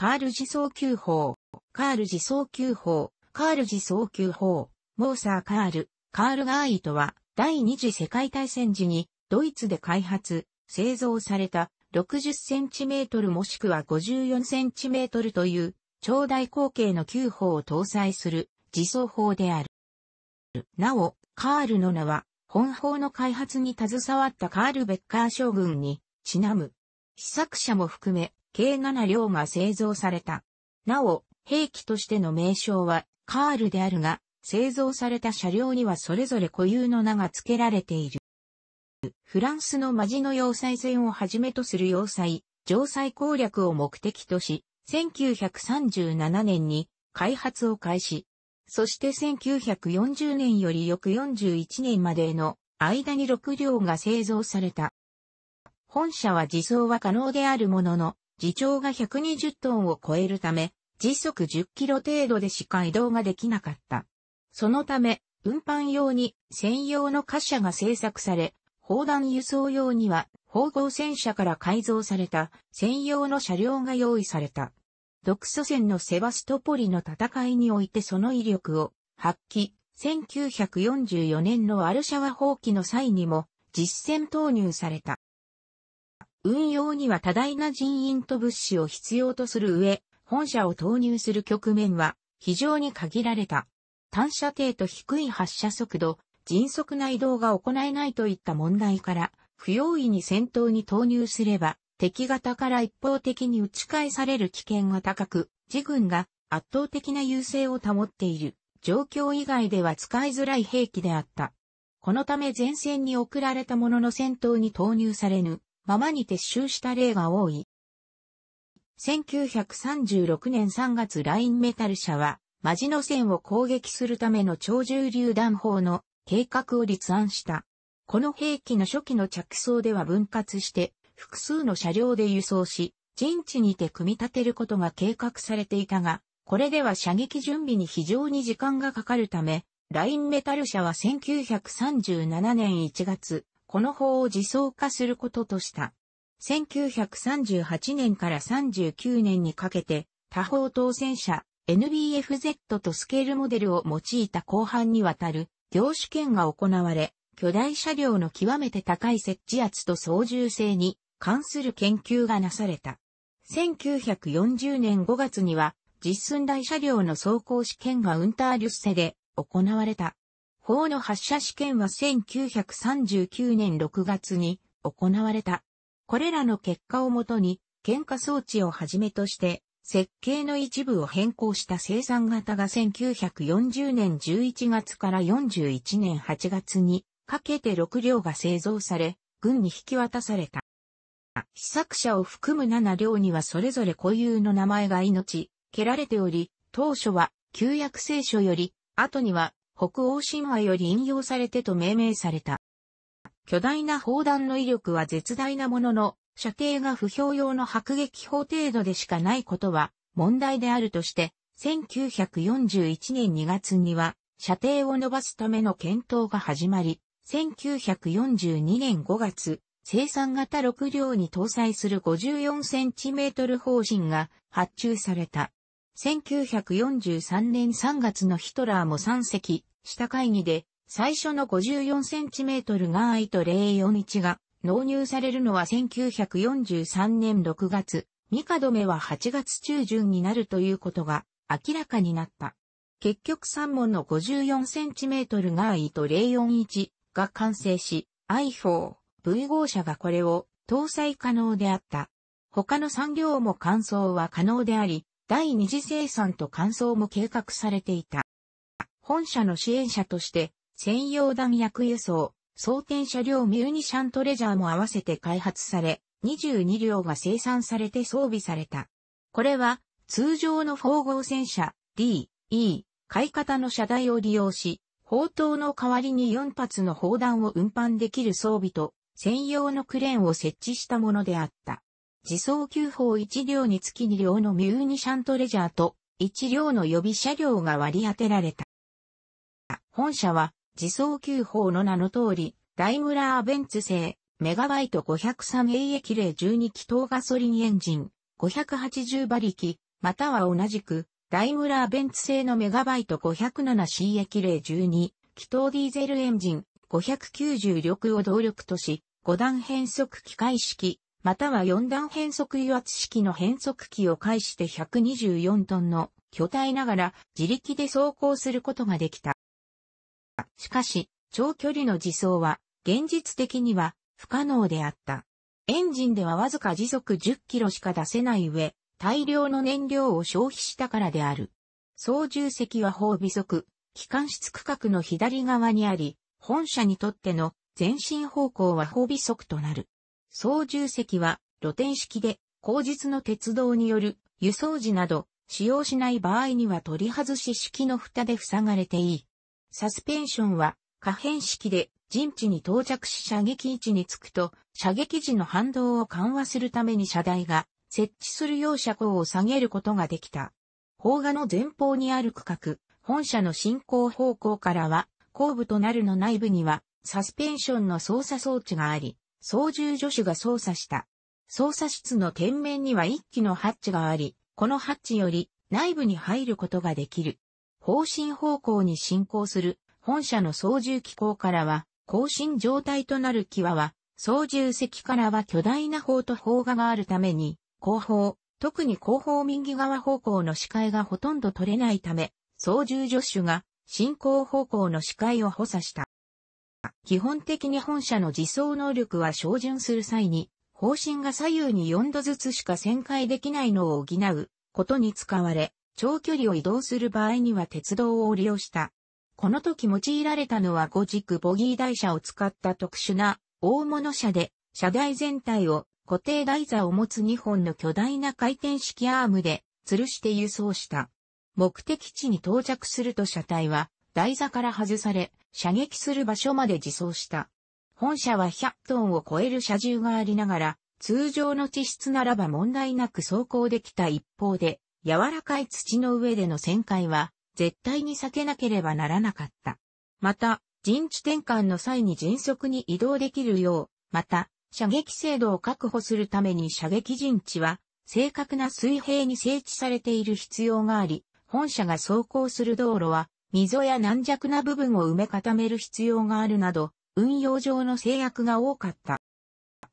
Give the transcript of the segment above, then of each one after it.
カール自走球法、カール自走球法、カール自走球法、モーサー・カール、カール・ガーイとは、第二次世界大戦時に、ドイツで開発、製造された、60センチメートルもしくは54センチメートルという、超大口径の球法を搭載する、自走砲である。なお、カールの名は、本砲の開発に携わったカール・ベッカー将軍に、ちなむ。試作者も含め、計7両が製造された。なお、兵器としての名称はカールであるが、製造された車両にはそれぞれ固有の名が付けられている。フランスのマジの要塞戦をはじめとする要塞、城塞攻略を目的とし、1937年に開発を開始。そして1940年より翌41年までの間に6両が製造された。本社は自走は可能であるものの、自長が120トンを超えるため、時速10キロ程度でしか移動ができなかった。そのため、運搬用に専用の貨車が製作され、砲弾輸送用には、砲合戦車から改造された専用の車両が用意された。独ソ戦のセバストポリの戦いにおいてその威力を発揮、1944年のアルシャワ放棄の際にも実戦投入された。運用には多大な人員と物資を必要とする上、本社を投入する局面は非常に限られた。単射程と低い発射速度、迅速な移動が行えないといった問題から、不用意に戦闘に投入すれば、敵型から一方的に打ち返される危険が高く、自軍が圧倒的な優勢を保っている状況以外では使いづらい兵器であった。このため前線に送られたものの戦闘に投入されぬままに撤収した例が多い。1936年3月ラインメタル社は、マジノ線を攻撃するための超重榴弾砲の計画を立案した。この兵器の初期の着想では分割して、複数の車両で輸送し、陣地にて組み立てることが計画されていたが、これでは射撃準備に非常に時間がかかるため、ラインメタル社は1937年1月、この法を自走化することとした。1938年から39年にかけて、他方当選者、NBFZ とスケールモデルを用いた後半にわたる業種権が行われ、巨大車両の極めて高い設置圧と操縦性に関する研究がなされた。1940年5月には実寸大車両の走行試験がウンターリュッセで行われた。砲の発射試験は1939年6月に行われた。これらの結果をもとに、喧嘩装置をはじめとして、設計の一部を変更した生産型が1940年11月から41年8月にかけて6両が製造され、軍に引き渡された。試作者を含む7両にはそれぞれ固有の名前が命、蹴られており、当初は旧約聖書より、後には北欧神話より引用されてと命名された。巨大な砲弾の威力は絶大なものの、射程が不評用の迫撃砲程度でしかないことは問題であるとして、1941年2月には、射程を伸ばすための検討が始まり、1942年5月、生産型6両に搭載する54センチメートル方針が発注された。1943年3月のヒトラーも3隻、した会議で、最初の 54cm ガーイと041が納入されるのは1943年6月、ミカドメは8月中旬になるということが明らかになった。結局3門の 54cm ガーイと041が完成し、i4、V 号車がこれを搭載可能であった。他の産業も乾燥は可能であり、第二次生産と乾燥も計画されていた。本社の支援者として、専用弾薬輸送、装填車両ミュニシャントレジャーも合わせて開発され、22両が生産されて装備された。これは、通常の縫合戦車 D、E、買い方の車台を利用し、砲塔の代わりに4発の砲弾を運搬できる装備と、専用のクレーンを設置したものであった。自走急法1両につき2両のミューニシャントレジャーと1両の予備車両が割り当てられた。本社は自走急法の名の通り、ダイムラーベンツ製、メガバイト 503A 液0 12気筒ガソリンエンジン、580馬力、または同じく、ダイムラーベンツ製のメガバイト 507C 液零12気筒ディーゼルエンジン、590力を動力とし、5段変速機械式、または四段変速油圧式の変速機を介して124トンの巨体ながら自力で走行することができた。しかし、長距離の自走は現実的には不可能であった。エンジンではわずか時速10キロしか出せない上、大量の燃料を消費したからである。操縦席は法尾足、機関室区画の左側にあり、本社にとっての前進方向は法尾足となる。操縦席は露天式で、後日の鉄道による輸送時など、使用しない場合には取り外し式の蓋で塞がれていい。サスペンションは可変式で陣地に到着し射撃位置につくと射撃時の反動を緩和するために車台が設置するう車高を下げることができた。砲画の前方にある区画、本社の進行方向からは後部となるの内部にはサスペンションの操作装置があり、操縦助手が操作した。操作室の天面には一機のハッチがあり、このハッチより内部に入ることができる。方針方向に進行する本社の操縦機構からは、更新状態となる際は、操縦席からは巨大な砲と砲画があるために、後方、特に後方右側方向の視界がほとんど取れないため、操縦助手が進行方向の視界を補佐した。基本的に本社の自走能力は照準する際に、方針が左右に4度ずつしか旋回できないのを補うことに使われ、長距離を移動する場合には鉄道を利用した。この時用いられたのは5軸ボギー台車を使った特殊な大物車で、車台全体を固定台座を持つ2本の巨大な回転式アームで吊るして輸送した。目的地に到着すると車体は台座から外され、射撃する場所まで自走した。本社は100トンを超える車重がありながら、通常の地質ならば問題なく走行できた一方で、柔らかい土の上での旋回は、絶対に避けなければならなかった。また、陣地転換の際に迅速に移動できるよう、また、射撃精度を確保するために射撃陣地は、正確な水平に整地されている必要があり、本社が走行する道路は、溝や軟弱な部分を埋め固める必要があるなど、運用上の制約が多かった。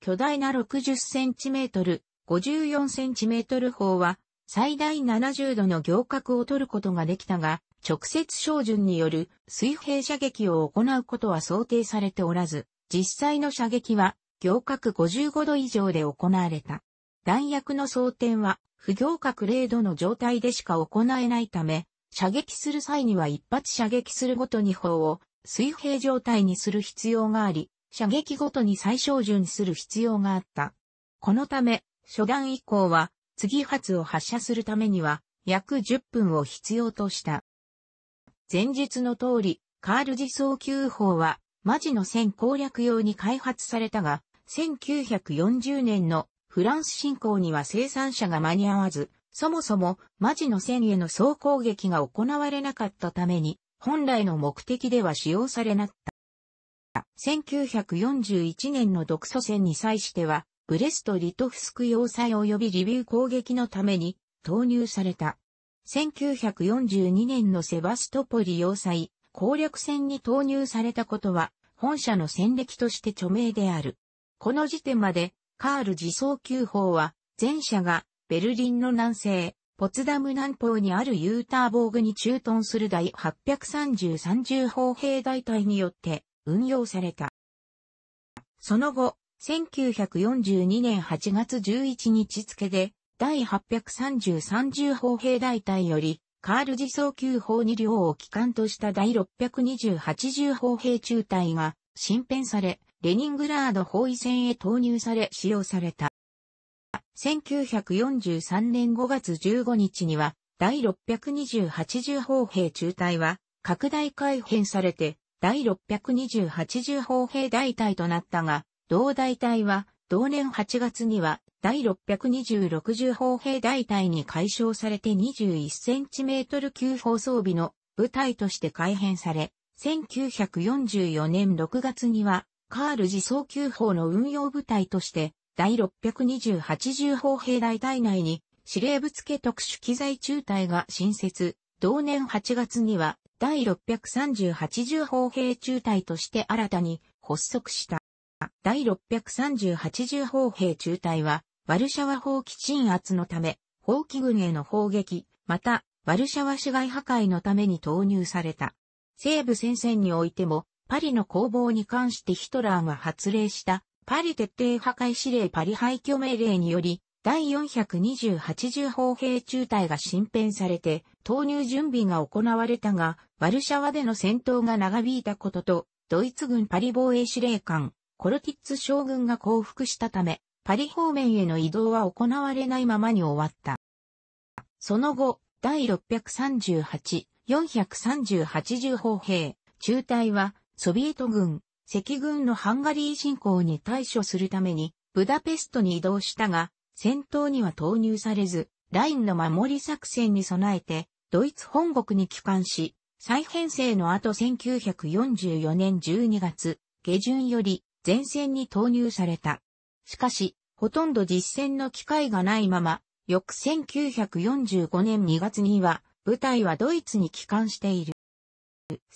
巨大な 60cm、54cm 砲は、最大70度の行角を取ることができたが、直接照準による水平射撃を行うことは想定されておらず、実際の射撃は行角55度以上で行われた。弾薬の装填は不行角0度の状態でしか行えないため、射撃する際には一発射撃するごとに砲を水平状態にする必要があり、射撃ごとに最小順する必要があった。このため、初段以降は、次発を発射するためには、約10分を必要とした。前述の通り、カール自走級砲は、マジの戦攻略用に開発されたが、1940年のフランス侵攻には生産者が間に合わず、そもそも、マジの線への総攻撃が行われなかったために、本来の目的では使用されなかった。1941年の独ソ戦に際しては、ブレスト・リトフスク要塞及びリビュー攻撃のために投入された。1942年のセバストポリ要塞攻略戦に投入されたことは、本社の戦歴として著名である。この時点まで、カール自走級砲は、前者がベルリンの南西、ポツダム南方にあるユーターボーグに駐屯する第833重砲兵大隊によって運用された。その後、1942年8月11日付で、第833重砲兵大隊より、カール自走級砲2両を機関とした第628 0砲兵中隊が新編され、レニングラード包囲戦へ投入され使用された。1943年5月15日には、第628砲兵中隊は、拡大改編されて、第628砲兵大隊となったが、同大隊は、同年8月には、第626砲兵大隊に解消されて21センチメートル級砲装備の部隊として改編され、1944年6月には、カール自走級砲の運用部隊として、第628砲兵大隊内に司令部付特殊機材中隊が新設、同年8月には第638砲兵中隊として新たに発足した。第638砲兵中隊は、ワルシャワ砲基鎮圧のため、砲機軍への砲撃、また、ワルシャワ市街破壊のために投入された。西部戦線においても、パリの攻防に関してヒトラーが発令したパリ徹底破壊指令パリ廃墟命令により、第428砲兵中隊が新編されて、投入準備が行われたが、ワルシャワでの戦闘が長引いたことと、ドイツ軍パリ防衛司令官、コルティッツ将軍が降伏したため、パリ方面への移動は行われないままに終わった。その後、第638、438重砲兵、中隊は、ソビエト軍、赤軍のハンガリー侵攻に対処するために、ブダペストに移動したが、戦闘には投入されず、ラインの守り作戦に備えて、ドイツ本国に帰還し、再編成の後1944年12月、下旬より前線に投入された。しかし、ほとんど実戦の機会がないまま、翌1945年2月には、部隊はドイツに帰還している。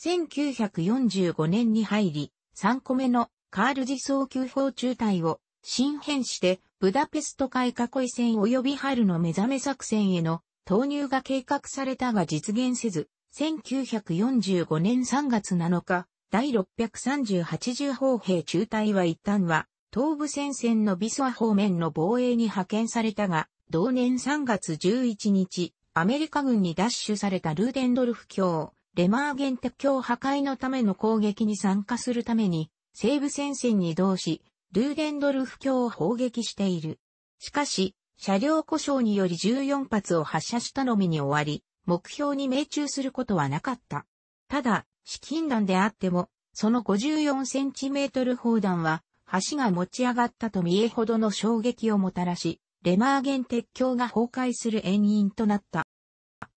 1945年に入り、3個目のカール自走級砲中隊を新編して、ブダペスト海囲い戦及び春の目覚め作戦への投入が計画されたが実現せず、1945年3月7日、第638砲兵中隊は一旦は、東部戦線のビスワ方面の防衛に派遣されたが、同年3月11日、アメリカ軍に奪取されたルーデンドルフ卿、レマーゲン鉄橋破壊のための攻撃に参加するために、西部戦線に同し、ルーデンドルフ橋を砲撃している。しかし、車両故障により14発を発射したのみに終わり、目標に命中することはなかった。ただ、資金弾であっても、その54センチメートル砲弾は、橋が持ち上がったと見えほどの衝撃をもたらし、レマーゲン鉄橋が崩壊する遠因となった。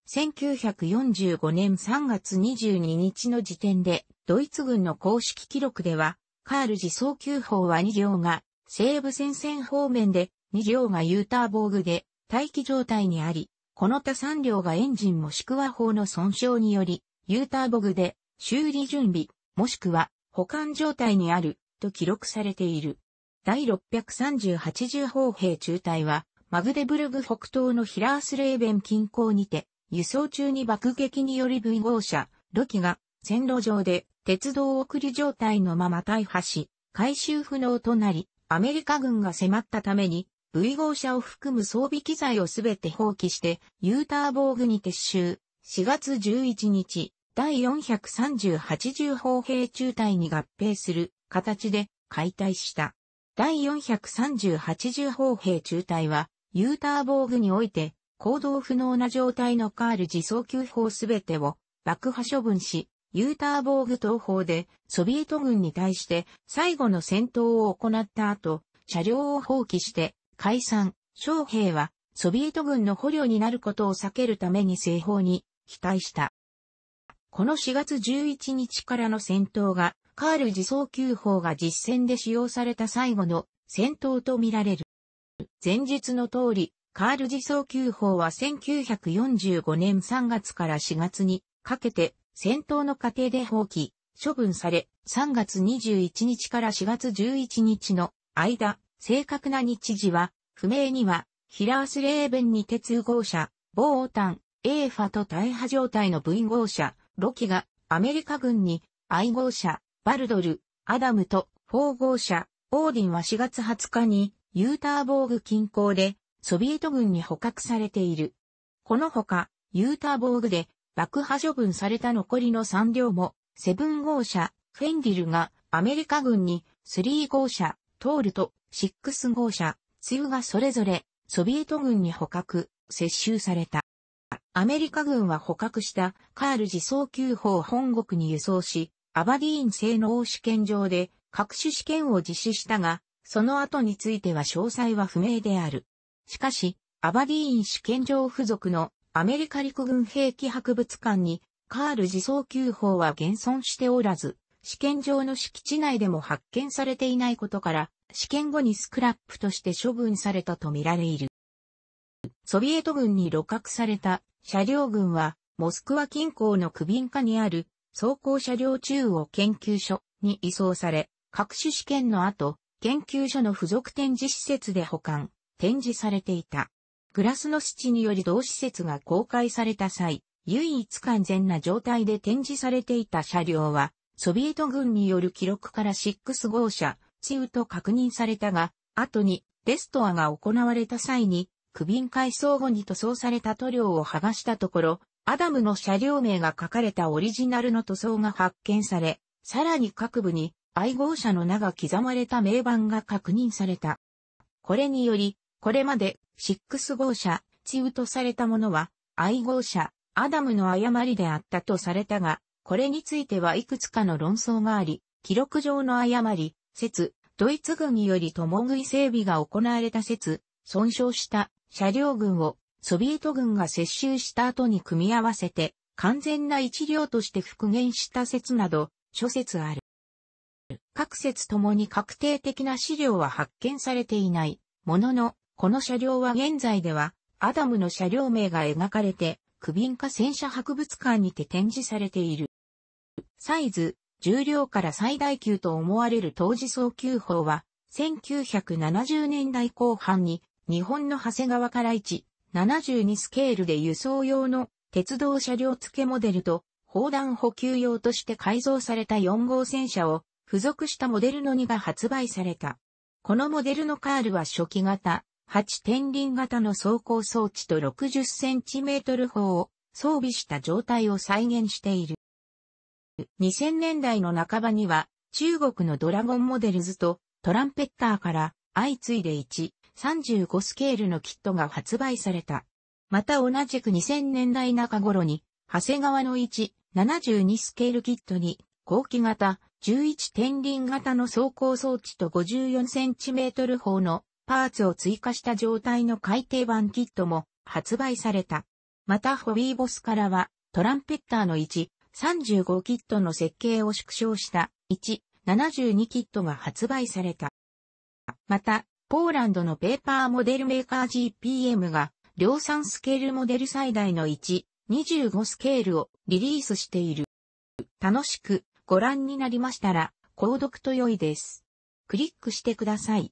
1945年3月22日の時点で、ドイツ軍の公式記録では、カール自走急砲は2両が、西部戦線方面で、2両がユーターボーグで、待機状態にあり、この他3両がエンジンもしくは砲の損傷により、ユーターボグで修理準備、もしくは保管状態にあると記録されている。第638重砲兵中隊は、マグデブルグ北東のヒラースレーベン近郊にて、輸送中に爆撃により V 号車、ロキが線路上で鉄道送り状態のまま大破し、回収不能となり、アメリカ軍が迫ったために V 号車を含む装備機材をすべて放棄してユーターボーグに撤収。4月11日、第438重砲兵中隊に合併する形で解体した。第438重砲兵中隊は、ユーターボーグにおいて行動不能な状態のカール自走級砲すべてを爆破処分し、ユーターボーグ東方でソビエト軍に対して最後の戦闘を行った後、車両を放棄して解散、将兵はソビエト軍の捕虜になることを避けるために西方に期待した。この4月11日からの戦闘が、カール自走級砲が実戦で使用された最後の戦闘とみられる。前日の通り、カール自走級法は1945年3月から4月にかけて戦闘の過程で放棄、処分され、3月21日から4月11日の間、正確な日時は不明には、ヒラースレーベンに鉄合号車、ボータン、エーファと大破状態の V 号車、ロキがアメリカ軍に I 号車、バルドル、アダムと4号車、オーディンは4月20日にユーターボーグ近郊でソビエト軍に捕獲されている。このほか、ユーターボーグで爆破処分された残りの3両も、セブン号車、フェンディルがアメリカ軍に3号車、トールと6号車、ツユがそれぞれソビエト軍に捕獲、接収された。アメリカ軍は捕獲したカール自走級砲本国に輸送し、アバディーン製の試験場で各種試験を実施したが、その後については詳細は不明である。しかし、アバディーン主権場付属のアメリカ陸軍兵器博物館にカール自走級砲は現存しておらず、試験場の敷地内でも発見されていないことから、試験後にスクラップとして処分されたとみられる。ソビエト軍に露獲された車両群は、モスクワ近郊の区民下にある走行車両中央研究所に移送され、各種試験の後、研究所の付属展示施設で保管、展示されていた。グラスの質により同施設が公開された際、唯一完全な状態で展示されていた車両は、ソビエト軍による記録から6号車、チウと確認されたが、後にレストアが行われた際に、区便改装後に塗装された塗料を剥がしたところ、アダムの車両名が書かれたオリジナルの塗装が発見され、さらに各部に愛号車の名が刻まれた名板が確認された。これにより、これまで、6号車、チウとされたものは、愛号車、アダムの誤りであったとされたが、これについてはいくつかの論争があり、記録上の誤り、説、ドイツ軍により共食い整備が行われた説、損傷した車両群をソビエト軍が接収した後に組み合わせて完全な一両として復元した説など諸説ある。各説ともに確定的な資料は発見されていないもののこの車両は現在では、アダムの車両名が描かれて、区便化戦車博物館にて展示されている。サイズ、重量から最大級と思われる当時早急法は、1970年代後半に、日本の長谷川から1、72スケールで輸送用の鉄道車両付けモデルと、砲弾補給用として改造された4号戦車を付属したモデルの2が発売された。このモデルのカールは初期型、8天輪型の走行装置と 60cm 砲を装備した状態を再現している。2000年代の半ばには中国のドラゴンモデルズとトランペッターから相次いで1、35スケールのキットが発売された。また同じく2000年代中頃に、長谷川の1、72スケールキットに、後期型、11天輪型の走行装置と 54cm 砲のパーツを追加した状態の改訂版キットも発売された。またホビーボスからはトランペッターの1、35キットの設計を縮小した1、72キットが発売された。また、ポーランドのペーパーモデルメーカー GPM が量産スケールモデル最大の1、25スケールをリリースしている。楽しくご覧になりましたら、購読と良いです。クリックしてください。